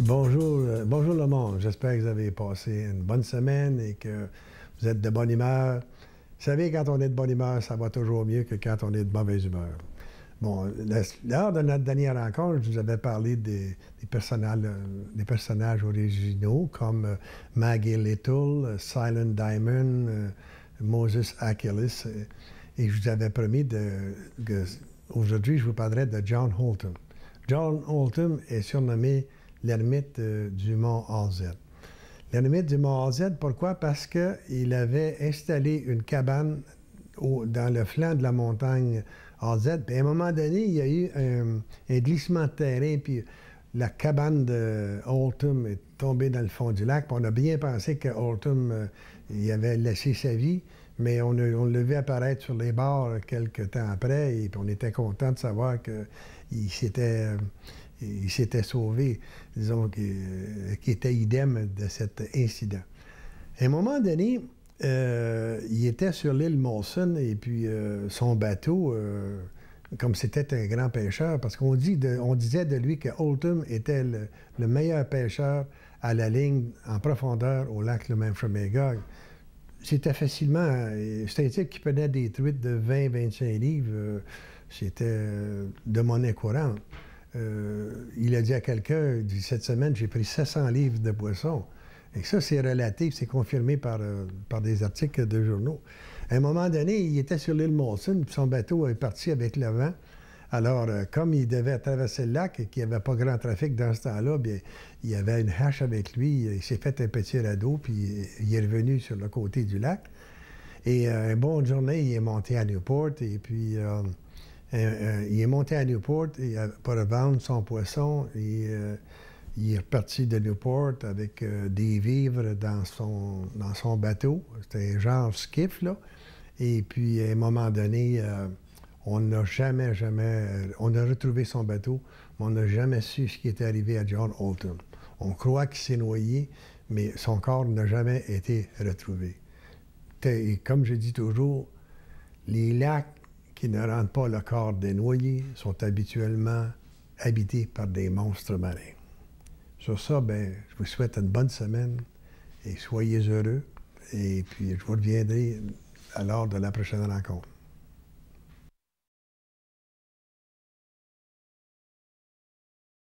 Bonjour, euh, bonjour le monde. J'espère que vous avez passé une bonne semaine et que vous êtes de bonne humeur. Vous savez, quand on est de bonne humeur, ça va toujours mieux que quand on est de mauvaise humeur. Bon, lors de notre dernière rencontre, je vous avais parlé des, personnages, euh, des personnages, originaux comme euh, Maggie Little, Silent Diamond, Moses Achilles. Et je vous avais promis de, que aujourd'hui, je vous parlerai de John Holton. John Holton est surnommé euh, l'ermite du mont Az. L'ermite du mont Az, pourquoi? Parce qu'il avait installé une cabane dans le flanc de la montagne Az. à un moment donné, il y a eu un, glissement de terrain, puis la cabane de est tombée dans le fond du lac. on a bien pensé que Altum y euh, avait laissé sa vie, mais on, on le apparaître sur les bords quelques temps après, et on était content de savoir qu'il s'était... Euh, il s'était sauvé, disons, qui, était idem de cet incident. À un moment donné, euh, il était sur l'île Monson et puis euh, son bateau, euh, comme c'était un grand pêcheur, parce qu'on disait de lui que Oldham était le, meilleur pêcheur à la ligne en profondeur au lac le Magog. C'était facilement. C'était un type qui prenait des truites de 20-25 livres. c'était de monnaie courante. Euh, il a dit à quelqu'un, cette semaine, j'ai pris 700 livres de poissons. Et ça, c'est relatif c'est confirmé par, euh, par des articles de journaux. À un moment donné, il était sur l'île Molson, puis son bateau est parti avec le vent. Alors, euh, comme il devait traverser le lac et qu'il n'y avait pas grand trafic dans ce temps-là, bien, il y avait une hache avec lui, il s'est fait un petit radeau, puis il est revenu sur le côté du lac. Et une bonne journée, il est monté à Newport, et puis euh, euh, il est monté à Newport pour vendre son poisson. Et, euh, il est reparti de Newport avec des vivres dans son, dans son bateau. C'était genre skiff, Et puis, à un moment donné, on n'a jamais, jamais. On a retrouvé son bateau, mais on n'a jamais su ce qui était arrivé à John Holton. On croit qu'il s'est noyé, mais son corps n'a jamais été retrouvé. Et comme je dis toujours, les lacs qui ne rendent pas le corps des noyés sont habituellement habités par des monstres marins. Sur ça, ben, je vous souhaite une bonne semaine et soyez heureux. Et puis, je vous reviendrai à l'heure de la prochaine rencontre.